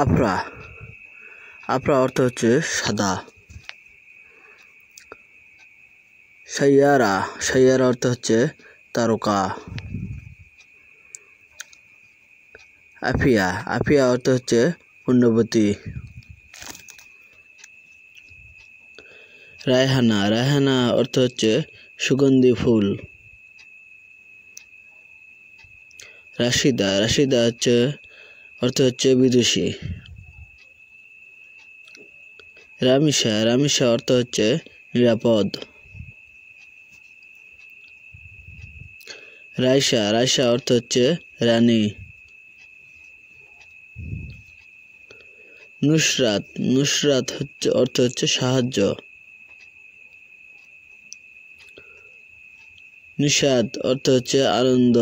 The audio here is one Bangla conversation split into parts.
আফরা আফরা অর্থ হচ্ছে সাদা সাইয়ারা সাইয়ারা অর্থ হচ্ছে তারকা আফিয়া আফিয়া অর্থ হচ্ছে পুণ্যবতী রায়হানা রায়হানা অর্থ হচ্ছে সুগন্ধি ফুল রাশিদা রাশিদা হচ্ছে অর্থ হচ্ছে বিদুষী রামিসা রামিসা অর্থ হচ্ছে নিরাপদ রাইসা রাইসা অর্থ হচ্ছে রানী নুসরাত নুসরাত হচ্ছে অর্থ হচ্ছে সাহায্য নিষাদ অর্থ হচ্ছে আনন্দ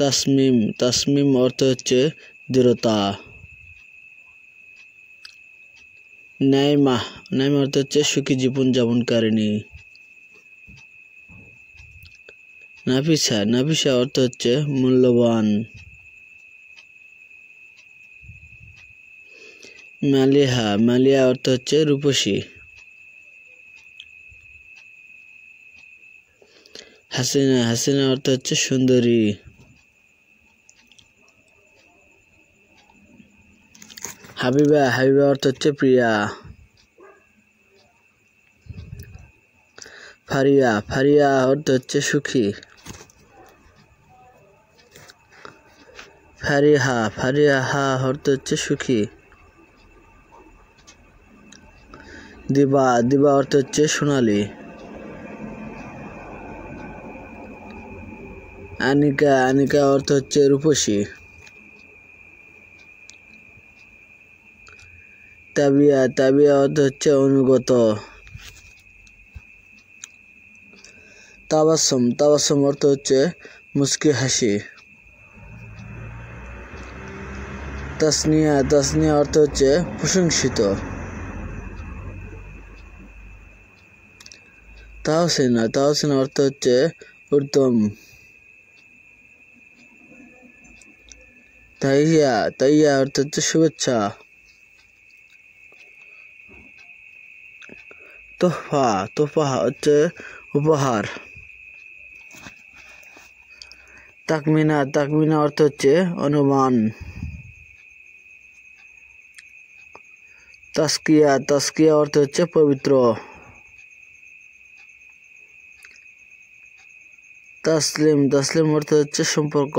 তাসমিম তাসমিম অর্থ হচ্ছে দৃঢ়তা নাইমা নাইমা অর্থ হচ্ছে সুখী জীবন যাপনকারিণী নাফিসা নাফিসা অর্থ হচ্ছে মূল্যবান মালিহা মালিয়া অর্থ হচ্ছে রূপসী হাসিনা হাসিনা অর্থ হচ্ছে সুন্দরী হাবিবা হাবিবা অর্থ হচ্ছে প্রিয়া ফারিয়া ফারিয়া অর্থ হচ্ছে সুখী ফারিহা হা অর্থ হচ্ছে সুখী দিবা দিবা অর্থ হচ্ছে সোনালি আনিকা আনিকা অর্থ হচ্ছে রূপসী তাবিয়া তাবিয়া অর্থ হচ্ছে অনুগত তাবাসম তাবাসম অর্থ হচ্ছে মুস্কি হাসি তাসনিয়া তাসনিয়া অর্থ হচ্ছে প্রশংসিত তাহসিনা তাহসিনা অর্থ হচ্ছে উত্তম তাইয়া তাইয়া অর্থ হচ্ছে শুভেচ্ছা তোফা তোফা হচ্ছে উপহার তাকমিনা তাকমিনা অর্থ হচ্ছে অনুমান তাস্কিয়া তাস্কিয়া অর্থ হচ্ছে পবিত্র তাসলিম তাসলিম অর্থ হচ্ছে সম্পর্ক